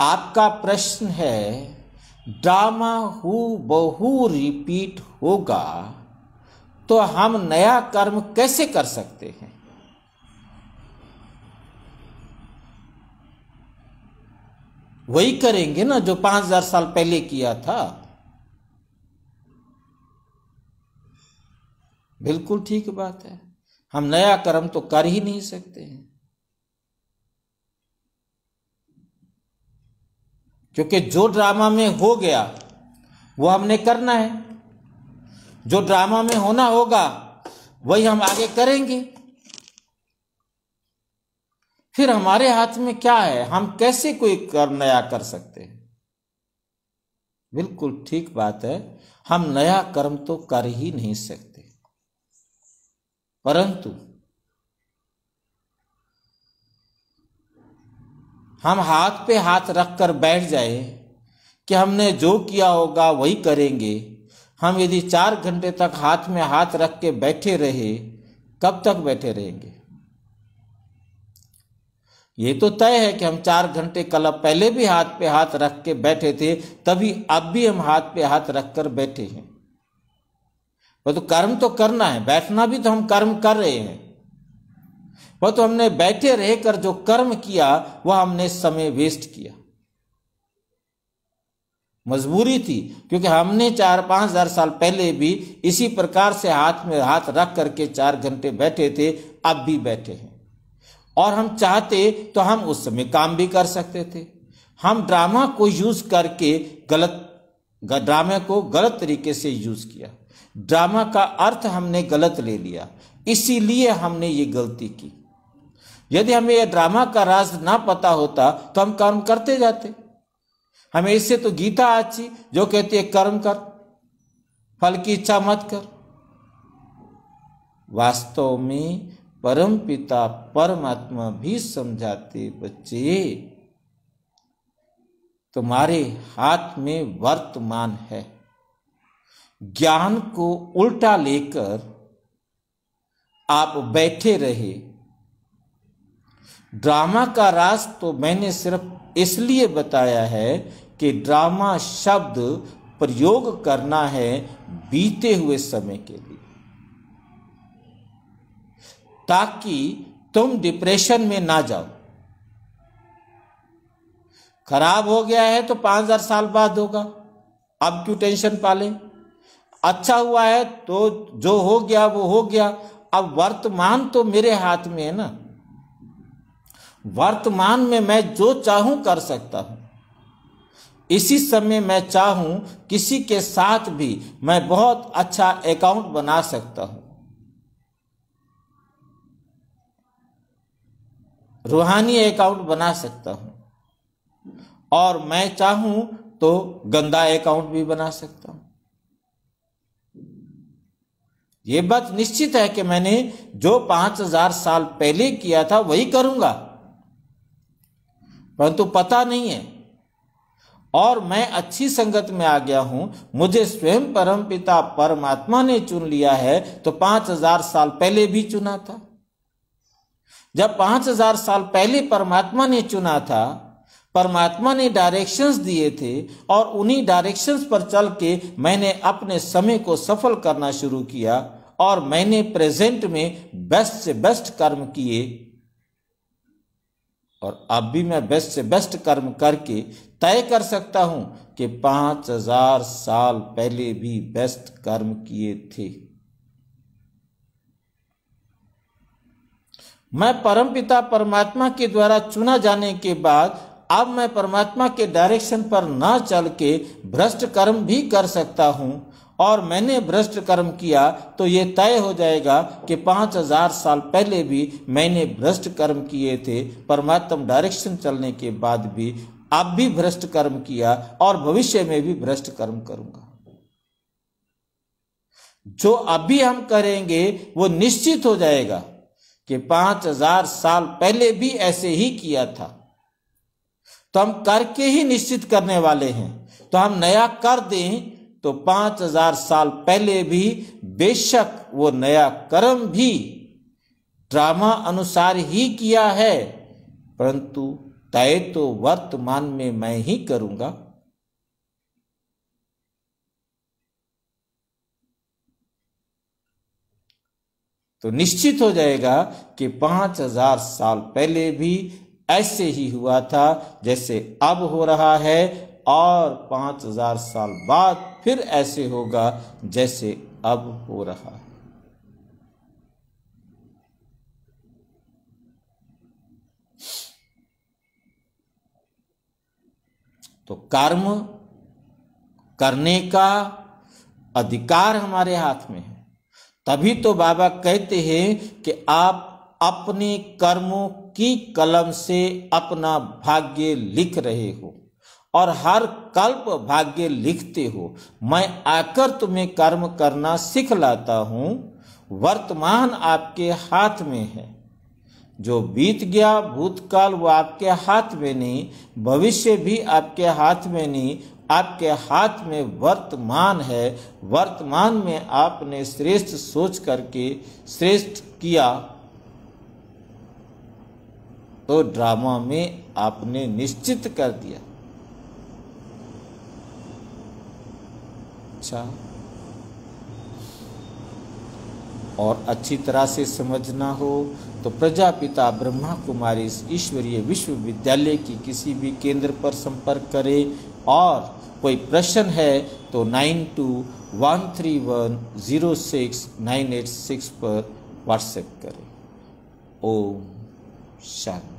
आपका प्रश्न है ड्रामा हु बहु रिपीट होगा तो हम नया कर्म कैसे कर सकते हैं वही करेंगे ना जो पांच हजार साल पहले किया था बिल्कुल ठीक बात है हम नया कर्म तो कर ही नहीं सकते हैं क्योंकि जो ड्रामा में हो गया वो हमने करना है जो ड्रामा में होना होगा वही हम आगे करेंगे फिर हमारे हाथ में क्या है हम कैसे कोई कर नया कर सकते हैं बिल्कुल ठीक बात है हम नया कर्म तो कर ही नहीं सकते परंतु हम हाथ पे हाथ रख कर बैठ जाए कि हमने जो किया होगा वही करेंगे हम यदि चार घंटे तक हाथ में हाथ रख के बैठे रहे कब तक बैठे रहेंगे ये तो तय है कि हम चार घंटे कल पहले भी हाथ पे हाथ रख के बैठे थे तभी अब भी हम हाथ पे हाथ रख कर बैठे हैं तो कर्म तो करना है बैठना भी तो हम कर्म कर रहे हैं वह तो हमने बैठे रहकर जो कर्म किया वह हमने समय वेस्ट किया मजबूरी थी क्योंकि हमने चार पांच हजार साल पहले भी इसी प्रकार से हाथ में हाथ रख करके चार घंटे बैठे थे अब भी बैठे हैं और हम चाहते तो हम उस समय काम भी कर सकते थे हम ड्रामा को यूज करके गलत ड्रामे को गलत तरीके से यूज किया ड्रामा का अर्थ हमने गलत ले लिया इसीलिए हमने ये गलती की यदि हमें यह ड्रामा का राज ना पता होता तो हम कर्म करते जाते हमें इससे तो गीता आची जो कहती है कर्म कर फल की इच्छा मत कर वास्तव में परम पिता परमात्मा भी समझाते बच्चे तुम्हारे हाथ में वर्तमान है ज्ञान को उल्टा लेकर आप बैठे रहे ड्रामा का राज तो मैंने सिर्फ इसलिए बताया है कि ड्रामा शब्द प्रयोग करना है बीते हुए समय के लिए ताकि तुम डिप्रेशन में ना जाओ खराब हो गया है तो पांच हजार साल बाद होगा अब क्यों टेंशन पाले अच्छा हुआ है तो जो हो गया वो हो गया अब वर्तमान तो मेरे हाथ में है ना वर्तमान में मैं जो चाहूं कर सकता हूं इसी समय मैं चाहूं किसी के साथ भी मैं बहुत अच्छा अकाउंट बना सकता हूं रूहानी अकाउंट बना सकता हूं और मैं चाहूं तो गंदा अकाउंट भी बना सकता हूं यह बात निश्चित है कि मैंने जो पांच हजार साल पहले किया था वही करूंगा परंतु पता नहीं है और मैं अच्छी संगत में आ गया हूं मुझे स्वयं परम पिता परमात्मा ने चुन लिया है तो पांच हजार साल पहले भी चुना था जब पांच हजार साल पहले परमात्मा ने चुना था परमात्मा ने डायरेक्शंस दिए थे और उन्हीं डायरेक्शंस पर चल के मैंने अपने समय को सफल करना शुरू किया और मैंने प्रेजेंट में बेस्ट से बेस्ट कर्म किए और अब भी मैं बेस्ट से बेस्ट कर्म करके तय कर सकता हूं कि पांच हजार साल पहले भी बेस्ट कर्म किए थे मैं परम पिता परमात्मा के द्वारा चुना जाने के बाद अब मैं परमात्मा के डायरेक्शन पर ना चल के भ्रष्ट कर्म भी कर सकता हूं और मैंने भ्रष्ट कर्म किया तो ये तय हो जाएगा कि पाँच हजार साल पहले भी मैंने भ्रष्ट कर्म किए थे परमात्म डायरेक्शन चलने के बाद भी आप भी भ्रष्ट कर्म किया और भविष्य में भी भ्रष्ट कर्म करूंगा जो अभी हम करेंगे वो निश्चित हो जाएगा कि पांच हजार साल पहले भी ऐसे ही किया था तो हम करके ही निश्चित करने वाले हैं तो हम नया कर दें तो पांच हजार साल पहले भी बेशक वो नया कर्म भी ड्रामा अनुसार ही किया है परंतु तय तो वर्तमान में मैं ही करूंगा तो निश्चित हो जाएगा कि पांच हजार साल पहले भी ऐसे ही हुआ था जैसे अब हो रहा है और पांच हजार साल बाद फिर ऐसे होगा जैसे अब हो रहा है तो कर्म करने का अधिकार हमारे हाथ में है तभी तो बाबा कहते हैं कि आप अपने कर्मों की कलम से अपना भाग्य लिख रहे हो और हर कल्प भाग्य लिखते हो मैं आकर तुम्हें कर्म करना सीख लाता हूं वर्तमान आपके हाथ में है जो बीत गया भूतकाल वो आपके हाथ में नहीं भविष्य भी आपके हाथ में नहीं आपके हाथ में वर्तमान है वर्तमान में आपने श्रेष्ठ सोच करके श्रेष्ठ किया तो ड्रामा में आपने निश्चित कर दिया अच्छा और अच्छी तरह से समझना हो तो प्रजापिता ब्रह्मा कुमारी ईश्वरीय विश्वविद्यालय की किसी भी केंद्र पर संपर्क करें और कोई प्रश्न है तो nine two one three one zero six nine eight six पर व्हाट्सएप करें ओम शांति